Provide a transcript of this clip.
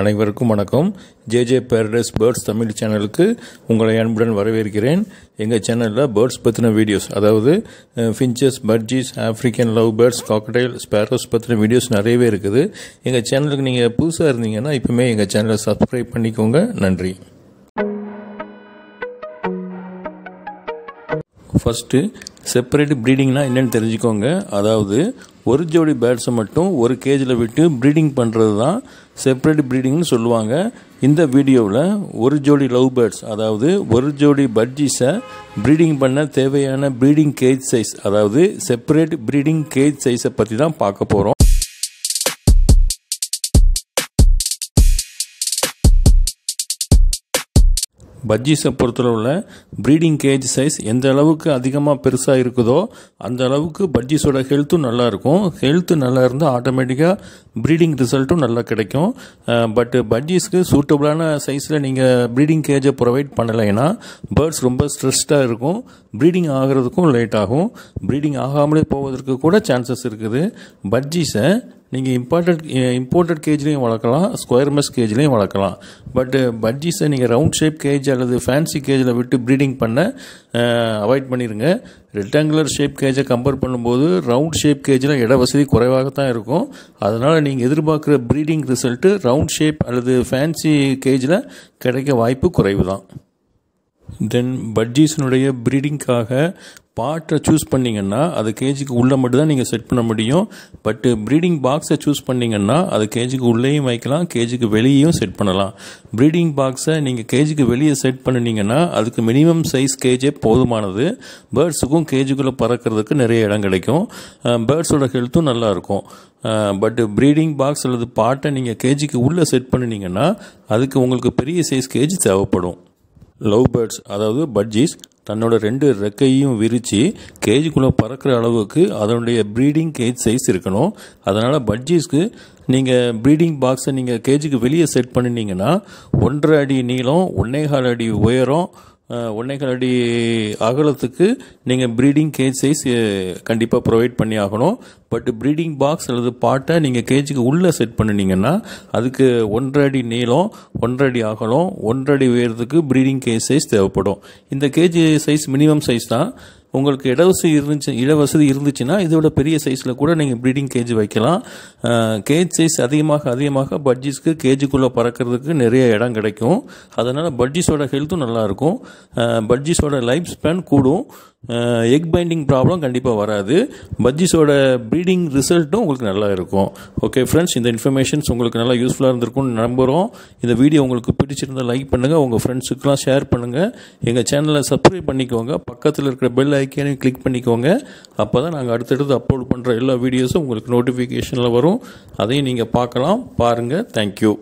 அனைவருக்கும் வணக்கம் J J paradise birds Tamil சேனலுக்கு உங்களை அன்புடன் வரவேற்கிறேன் எங்கள் சேனலில் பேர்ட்ஸ் பற்றின வீடியோஸ் அதாவது finches budgies African love birds cockatiel sparrows பற்றின வீடியோஸ் நிறையவே இருக்குது எங்கள் சேனலுக்கு நீங்கள் புதுசாக இருந்தீங்கன்னா இப்போமே எங்கள் சேனலை சப்ஸ்கிரைப் பண்ணிக்கோங்க நன்றி ஃபஸ்ட்டு செப்பரேட் ப்ரீடிங்னா என்னென்னு தெரிஞ்சுக்கோங்க அதாவது ஒரு ஜோடி பேர்ட்ஸை மட்டும் ஒரு கேஜில் விட்டு ப்ரீடிங் பண்ணுறது தான் செப்ரேட் ப்ரீடிங்னு சொல்லுவாங்க இந்த வீடியோவில் ஒரு ஜோடி லவ் பேர்ட்ஸ் அதாவது ஒரு ஜோடி பட்ஜிஸை ப்ரீடிங் பண்ண தேவையான ப்ரீடிங் கேஜ் சைஸ் அதாவது செப்ரேட் ப்ரீடிங் கேஜ் சைஸை பற்றி தான் பார்க்க போகிறோம் பஜ்ஜீஸை உள்ள ப்ரீடிங் கேஜ் சைஸ் எந்த அளவுக்கு அதிகமாக பெருசாக இருக்குதோ அந்த அளவுக்கு பஜ்ஜீஸோட ஹெல்த்தும் நல்லா இருக்கும் ஹெல்த்து நல்லா இருந்தால் ஆட்டோமேட்டிக்காக ப்ரீடிங் ரிசல்ட்டும் நல்லா கிடைக்கும் பட்டு பஜ்ஜீஸ்க்கு சூட்டபுளான சைஸில் நீங்கள் ப்ரீடிங் கேஜை ப்ரொவைட் பண்ணலைன்னா பேர்ட்ஸ் ரொம்ப ஸ்ட்ரெஸ்டாக இருக்கும் ப்ரீடிங் ஆகிறதுக்கும் லேட் ஆகும் ப்ரீடிங் ஆகாமலே போவதற்கு கூட சான்சஸ் இருக்குது பட்ஜீஸை நீங்கள் இம்பார்ட்டட் இம்போர்ட்டட் கேஜ்லேயும் வளர்க்கலாம் ஸ்கொயர் மெஸ் கேஜ்லேயும் வளர்க்கலாம் பட்டு பட்ஜிஸை நீங்கள் ரவுண்ட் ஷேப் கேஜ் அல்லது ஃபேன்சி கேஜில் விட்டு ப்ரீடிங் பண்ண அவாய்ட் பண்ணிடுங்க ரெக்டாங்குலர் ஷேப் கேஜை கம்பேர் பண்ணும்போது ரவுண்ட் ஷேப் கேஜில் இட வசதி குறைவாக தான் இருக்கும் அதனால் நீங்கள் எதிர்பார்க்குற ப்ரீடிங் ரிசல்ட்டு ரவுண்ட் ஷேப் அல்லது ஃபேன்சி கேஜில் கிடைக்க வாய்ப்பு குறைவு தான் தென் பட்ஜீஸனுடைய ப்ரீடிங்க்காக பாட்டை சூஸ் பண்ணிங்கன்னா அது கேஜிக்கு உள்ளே மட்டும்தான் நீங்கள் செட் பண்ண முடியும் பட்டு ப்ரீடிங் பாக்ஸை சூஸ் பண்ணிங்கன்னா அது கேஜிக்கு உள்ளேயும் வைக்கலாம் கேஜிக்கு வெளியேயும் செட் பண்ணலாம் ப்ரீடிங் பாக்ஸை நீங்கள் கேஜிக்கு வெளியே செட் பண்ணினீங்கன்னா அதுக்கு மினிமம் சைஸ் கேஜே போதுமானது பேர்ட்ஸுக்கும் கேஜிக்குள்ளே பறக்கிறதுக்கு நிறைய இடம் கிடைக்கும் பேர்ட்ஸோட ஹெல்த்தும் நல்லாயிருக்கும் பட்டு ப்ரீடிங் பாக்ஸ் அல்லது பாட்டை நீங்கள் கேஜிக்கு உள்ளே செட் பண்ணினீங்கன்னா அதுக்கு உங்களுக்கு பெரிய சைஸ் கேஜ் தேவைப்படும் லவ் பேர்ட்ஸ் அதாவது பட்ஜிஸ் தன்னோட ரெண்டு ரெக்கையும் விரித்து கேஜுக்குள்ளே பறக்கிற அளவுக்கு அதனுடைய ப்ரீடிங் கேஜ் சைஸ் இருக்கணும் அதனால் பட்ஜிஸ்க்கு நீங்கள் ப்ரீடிங் பாக்ஸை நீங்கள் கேஜுக்கு வெளியே செட் பண்ணினீங்கன்னா ஒன்றரை அடி நீளம் ஒன்னேகால் அடி உயரம் ஒன்றைகள் அடி அகலத்துக்கு நீங்கள் ப்ரீடிங் கேஜ் சைஸ் கண்டிப்பாக ப்ரொவைட் பண்ணி ஆகணும் பட் ப்ரீடிங் பாக்ஸ் அல்லது பாட்டை நீங்கள் கேஜுக்கு உள்ளே செட் பண்ணினீங்கன்னா அதுக்கு ஒன்றரை அடி நீளம் ஒன்றரை அடி அகலம் ஒன்றரை அடி உயரத்துக்கு ப்ரீடிங் கேஜ் சைஸ் தேவைப்படும் இந்த கேஜ் சைஸ் மினிமம் சைஸ் தான் உங்களுக்கு இடவசதி இருந்துச்சு இடவசதி இருந்துச்சுன்னா இதோட பெரிய சைஸில் கூட நீங்கள் ப்ரீடிங் கேஜ் வைக்கலாம் கேஜ் சைஸ் அதிகமாக அதிகமாக பட்ஜிஸ்க்கு கேஜுக்குள்ளே பறக்கிறதுக்கு நிறைய இடம் கிடைக்கும் அதனால் பட்ஜிஸோட ஹெல்த்தும் நல்லாயிருக்கும் பட்ஜிஸோட லைஃப் ஸ்பேன் கூடும் எக் பைண்டிங் ப்ராப்ளம் கண்டிப்பாக வராது பஜ்ஜிஸோட ப்ரீடிங் ரிசல்ட்டும் உங்களுக்கு நல்லா இருக்கும் ஓகே ஃப்ரெண்ட்ஸ் இந்த இன்ஃபர்மேஷன்ஸ் உங்களுக்கு நல்லா யூஸ்ஃபுல்லாக இருந்திருக்கும்னு நம்புகிறோம் இந்த வீடியோ உங்களுக்கு பிடிச்சிருந்தால் லைக் பண்ணுங்கள் உங்கள் ஃப்ரெண்ட்ஸுக்கெலாம் ஷேர் பண்ணுங்கள் எங்கள் சேனலை சப்ஸ்கிரைப் பண்ணிக்கோங்க பக்கத்தில் இருக்கிற பெல் ஐக்கியானையும் கிளிக் பண்ணிக்கோங்க அப்போ தான் நாங்கள் அடுத்தடுத்து அப்லோட் பண்ணுற எல்லா வீடியோஸும் உங்களுக்கு நோட்டிஃபிகேஷனில் வரும் அதையும் நீங்கள் பார்க்கலாம் பாருங்கள் தேங்க்யூ